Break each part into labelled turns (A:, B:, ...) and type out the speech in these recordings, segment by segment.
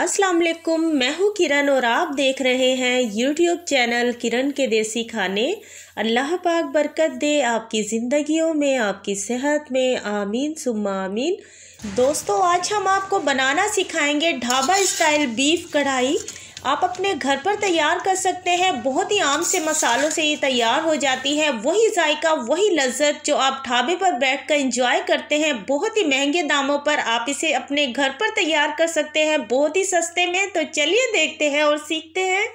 A: अस्सलाम वालेकुम मैं हूँ किरण और आप देख रहे हैं यूट्यूब चैनल किरण के देसी खाने अल्लाह पाक बरकत दे आपकी ज़िंदगियों में आपकी सेहत में आमीन सुम्मा आमीन दोस्तों आज हम आपको बनाना सिखाएंगे ढाबा स्टाइल बीफ कढ़ाई आप अपने घर पर तैयार कर सकते हैं बहुत ही आम से मसालों से ये तैयार हो जाती है वही जायका वही लज्जत जो आप ढाबे पर बैठ कर इंजॉय करते हैं बहुत ही महंगे दामों पर आप इसे अपने घर पर तैयार कर सकते हैं बहुत ही सस्ते में तो चलिए देखते हैं और सीखते हैं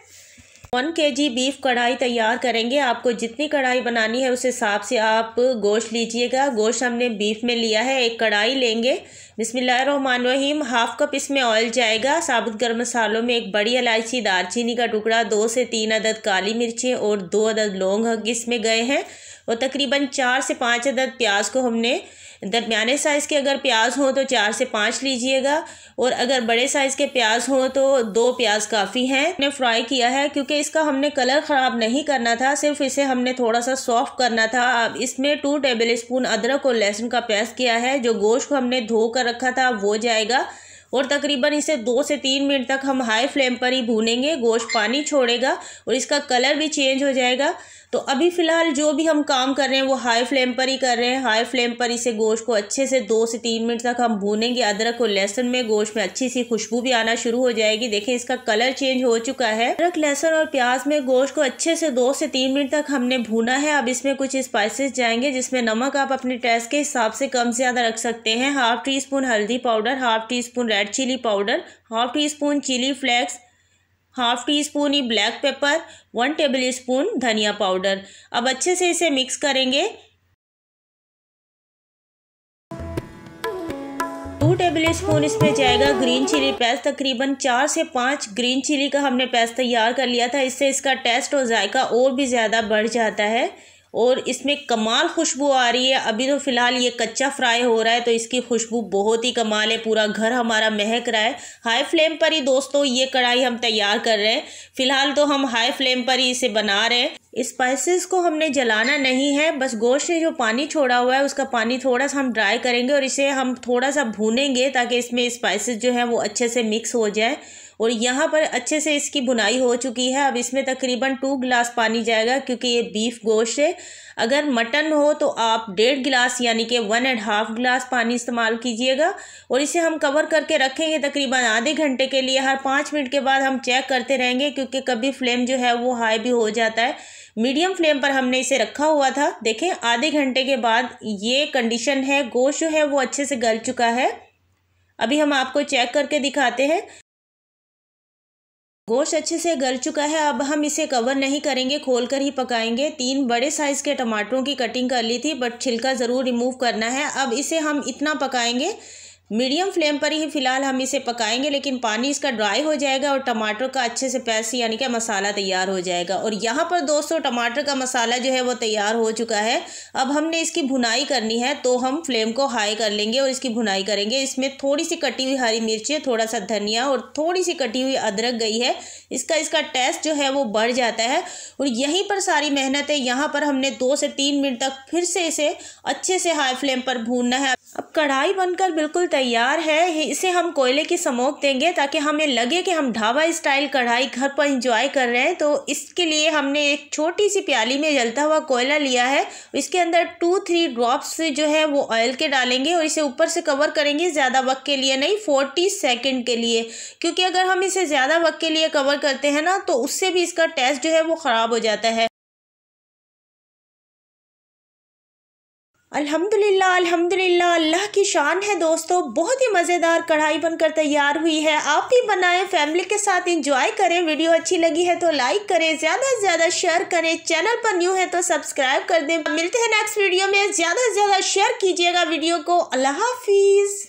A: वन के जी बीफ कढ़ाई तैयार करेंगे आपको जितनी कढ़ाई बनानी है उस हिसाब से आप गोश्त लीजिएगा गोश्त हमने बीफ में लिया है एक कढ़ाई लेंगे बिसमीम हाफ कप इसमें ऑयल जाएगा साबुत गर्म मसालों में एक बड़ी इलायची दारचीनी का टुकड़ा दो से तीन अदद काली मिर्चें और दो अदद लौंग इसमें गए हैं और तकरीबन चार से पाँच अदद प्याज को हमने दरमियाने साइज़ के अगर प्याज हों तो चार से पाँच लीजिएगा और अगर बड़े साइज़ के प्याज हों तो दो प्याज काफ़ी हैं ने फ्राई किया है क्योंकि इसका हमने कलर ख़राब नहीं करना था सिर्फ इसे हमने थोड़ा सा सॉफ्ट करना था अब इसमें टू टेबल स्पून अदरक और लहसुन का पेस्ट किया है जो गोश्त को हमने धो कर रखा था वो जाएगा और तकरीबन इसे दो से तीन मिनट तक हम हाई फ्लेम पर ही भूनेंगे गोश्त पानी छोड़ेगा और इसका कलर भी चेंज हो जाएगा तो अभी फ़िलहाल जो भी हम काम कर रहे हैं वो हाई फ्लेम पर ही कर रहे हैं हाई फ्लेम पर इसे गोश्त को अच्छे से दो से तीन मिनट तक हम भूनेंगे अदरक और लहसुन में गोश्त में अच्छी सी खुशबू भी आना शुरू हो जाएगी देखें इसका कलर चेंज हो चुका है अदरक लहसुन और प्याज में गोश्त को अच्छे से दो से तीन मिनट तक हमने भूना है अब इसमें कुछ स्पाइसेस जाएंगे जिसमें नमक आप अपने टेस्ट के हिसाब से कम से ज़्यादा रख सकते हैं हाफ टी स्पून हल्दी powder half teaspoon red chilli powder half teaspoon chilli flakes half teaspoon ही black pepper one tablespoon धनिया पाउडर अब अच्छे से इसे मिक्स करेंगे टू टेबल स्पून इसमें जाएगा ग्रीन चिली पेस्ट तकरीबन चार से पाँच ग्रीन चिली का हमने पेस्ट तैयार कर लिया था इससे इसका टेस्ट और जायका और भी ज़्यादा बढ़ जाता है और इसमें कमाल खुशबू आ रही है अभी तो फ़िलहाल ये कच्चा फ्राई हो रहा है तो इसकी खुशबू बहुत ही कमाल है पूरा घर हमारा महक रहा है हाई फ्लेम पर ही दोस्तों ये कढ़ाई हम तैयार कर रहे हैं फ़िलहाल तो हम हाई फ्लेम पर ही इसे बना रहे हैं स्पाइसेस को हमने जलाना नहीं है बस गोश्त ने जो पानी छोड़ा हुआ है उसका पानी थोड़ा सा हम ड्राई करेंगे और इसे हम थोड़ा सा भूनेंगे ताकि इसमें स्पाइसेस जो है वो अच्छे से मिक्स हो जाए और यहाँ पर अच्छे से इसकी बुनाई हो चुकी है अब इसमें तकरीबन टू गिलास पानी जाएगा क्योंकि ये बीफ गोश्त है अगर मटन हो तो आप डेढ़ गिलास यानी कि वन एंड हाफ़ गिलास पानी इस्तेमाल कीजिएगा और इसे हम कवर करके रखेंगे तकरीबन आधे घंटे के लिए हर पाँच मिनट के बाद हम चेक करते रहेंगे क्योंकि कभी फ्लेम जो है वो हाई भी हो जाता है मीडियम फ्लेम पर हमने इसे रखा हुआ था देखें आधे घंटे के बाद ये कंडीशन है गोश्त जो है वो अच्छे से गल चुका है अभी हम आपको चेक करके दिखाते हैं गोश्त अच्छे से गल चुका है अब हम इसे कवर नहीं करेंगे खोलकर ही पकाएंगे तीन बड़े साइज़ के टमाटरों की कटिंग कर ली थी बट छिलका ज़रूर रिमूव करना है अब इसे हम इतना पकाएंगे मीडियम फ्लेम पर ही फ़िलहाल हम इसे पकाएंगे लेकिन पानी इसका ड्राई हो जाएगा और टमाटर का अच्छे से पैस यानी कि मसाला तैयार हो जाएगा और यहाँ पर दोस्तों टमाटर का मसाला जो है वो तैयार हो चुका है अब हमने इसकी भुनाई करनी है तो हम फ्लेम को हाई कर लेंगे और इसकी भुनाई करेंगे इसमें थोड़ी सी कटी हुई हरी मिर्ची थोड़ा सा धनिया और थोड़ी सी कटी हुई अदरक गई है इसका इसका टेस्ट जो है वो बढ़ जाता है और यहीं पर सारी मेहनत है यहाँ पर हमने दो से तीन मिनट तक फिर से इसे अच्छे से हाई फ्लेम पर भूनना है अब कढ़ाई बनकर बिल्कुल तैयार है इसे हम कोयले की समोक देंगे ताकि हमें लगे कि हम ढाबा स्टाइल कढ़ाई घर पर इंजॉय कर रहे हैं तो इसके लिए हमने एक छोटी सी प्याली में जलता हुआ कोयला लिया है इसके अंदर टू थ्री ड्रॉप्स जो है वो ऑयल के डालेंगे और इसे ऊपर से कवर करेंगे ज़्यादा वक्त के लिए नहीं फोर्टी सेकेंड के लिए क्योंकि अगर हम इसे ज़्यादा वक्त के लिए कवर करते हैं ना तो उससे भी इसका टेस्ट जो है वो ख़राब हो जाता है अल्हम्दुलिल्लाह अल्हम्दुलिल्लाह अल्लाह की शान है दोस्तों बहुत ही मज़ेदार कढ़ाई बनकर तैयार हुई है आप भी बनाएं फैमिली के साथ इंजॉय करें वीडियो अच्छी लगी है तो लाइक करें ज़्यादा से ज़्यादा शेयर करें चैनल पर न्यू है तो सब्सक्राइब कर दें मिलते हैं नेक्स्ट वीडियो में ज़्यादा से ज़्यादा शेयर कीजिएगा वीडियो को अल्लाह हाफिज़